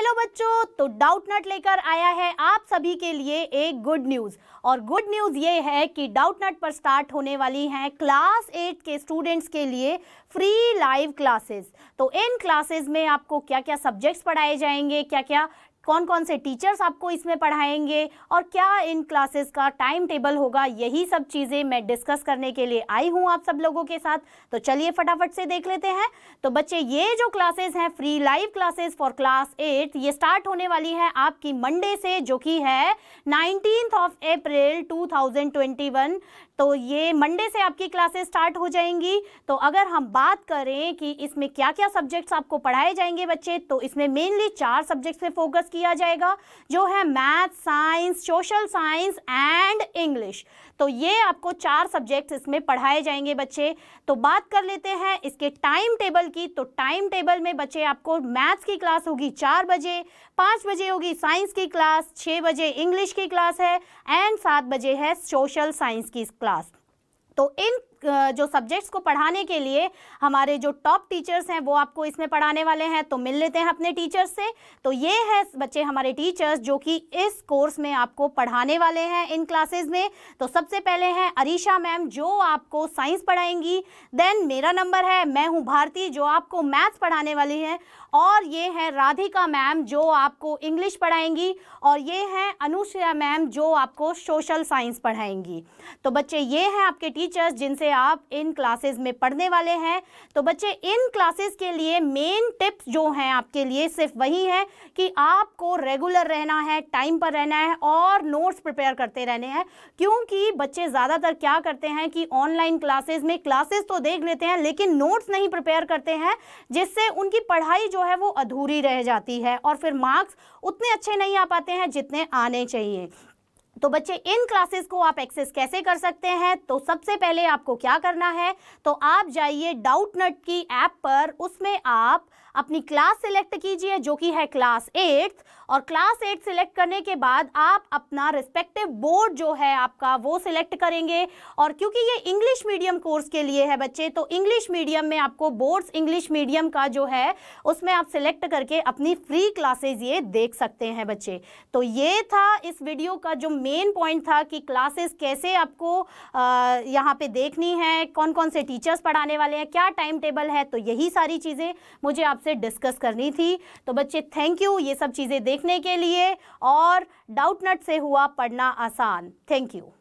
hello बच्चों तो doubt नट लेकर आया है आप सभी के लिए एक गुड न्यूज़ और गुड न्यूज़ ये है कि डाउट नट पर स्टार्ट होने वाली हैं क्लास एट के स्टूडेंट्स के लिए फ्री लाइव क्लासेस तो इन क्लासेस में आपको क्या क्या सब्जेक्ट्स पढ़ाए जाएंगे क्या क्या कौन कौन से टीचर्स आपको इसमें पढ़ाएंगे और क्या इन क्लासेस का टाइम टेबल होगा यही सब चीज़ें मैं डिस्कस करने के लिए आई हूँ आप सब लोगों के साथ तो चलिए फटाफट से देख लेते हैं तो बच्चे ये जो क्लासेस हैं free live classes for class eight ये स्टार्ट होने वाली है आपकी मंडे से जो कि है नाइनटीन ऑफ अप्रैल टू तो ये मंडे से आपकी क्लासेस स्टार्ट हो जाएंगी तो अगर हम बात करें कि इसमें क्या क्या सब्जेक्ट्स आपको पढ़ाए जाएंगे बच्चे तो इसमें मेनली चार सब्जेक्ट्स पे फोकस किया जाएगा जो है math science social science and English तो ये आपको चार सब्जेक्ट्स इसमें पढ़ाए जाएंगे बच्चे तो बात कर लेते हैं इसके टाइम टेबल की तो टाइम टेबल में बच्चे आपको मैथ्स की क्लास होगी चार बजे पाँच बजे होगी साइंस की क्लास छः बजे इंग्लिश की क्लास है एंड सात बजे है सोशल साइंस की क्लास तो इन जो सब्जेक्ट्स को पढ़ाने के लिए हमारे जो टॉप टीचर्स हैं वो आपको इसमें पढ़ाने वाले हैं तो मिल लेते हैं अपने टीचर्स से तो ये है बच्चे हमारे टीचर्स जो कि इस कोर्स में आपको पढ़ाने वाले हैं इन क्लासेस में तो सबसे पहले हैं अरीशा मैम जो आपको साइंस पढ़ाएंगी देन मेरा नंबर है मैं हूँ भारती जो आपको मैथ्स पढ़ाने वाली है और ये है राधिका मैम जो आपको इंग्लिश पढ़ाएंगी और ये हैं अनुश्रिया मैम जो आपको सोशल साइंस पढ़ाएंगी तो बच्चे ये हैं आपके टीचर्स जिनसे से आप इन क्लासेस में पढ़ने वाले हैं तो बच्चे इन क्लासेस के लिए मेन टिप्स जो हैं आपके लिए सिर्फ वही है कि आपको रेगुलर रहना है टाइम पर रहना है और नोट्स प्रिपेयर करते रहने हैं क्योंकि बच्चे ज़्यादातर क्या करते हैं कि ऑनलाइन क्लासेस में क्लासेस तो देख लेते हैं लेकिन नोट्स नहीं प्रिपेयर करते हैं जिससे उनकी पढ़ाई जो है वो अधूरी रह जाती है और फिर मार्क्स उतने अच्छे नहीं आ पाते हैं जितने आने चाहिए तो बच्चे इन क्लासेस को आप एक्सेस कैसे कर सकते हैं तो सबसे पहले आपको क्या करना है तो आप जाइए डाउट नट की ऐप पर उसमें आप अपनी क्लास सिलेक्ट कीजिए जो कि है क्लास एट और क्लास एट सिलेक्ट करने के बाद आप अपना रिस्पेक्टिव बोर्ड जो है आपका वो सिलेक्ट करेंगे और क्योंकि ये इंग्लिश मीडियम कोर्स के लिए है बच्चे तो इंग्लिश मीडियम में आपको बोर्ड्स इंग्लिश मीडियम का जो है उसमें आप सिलेक्ट करके अपनी फ्री क्लासेज ये देख सकते हैं बच्चे तो ये था इस वीडियो का जो मेन पॉइंट था कि क्लासेस कैसे आपको यहाँ पे देखनी है कौन कौन से टीचर्स पढ़ाने वाले हैं क्या टाइम टेबल है तो यही सारी चीज़ें मुझे आपसे डिस्कस करनी थी तो बच्चे थैंक यू ये सब चीज़ें देखने के लिए और डाउट नट से हुआ पढ़ना आसान थैंक यू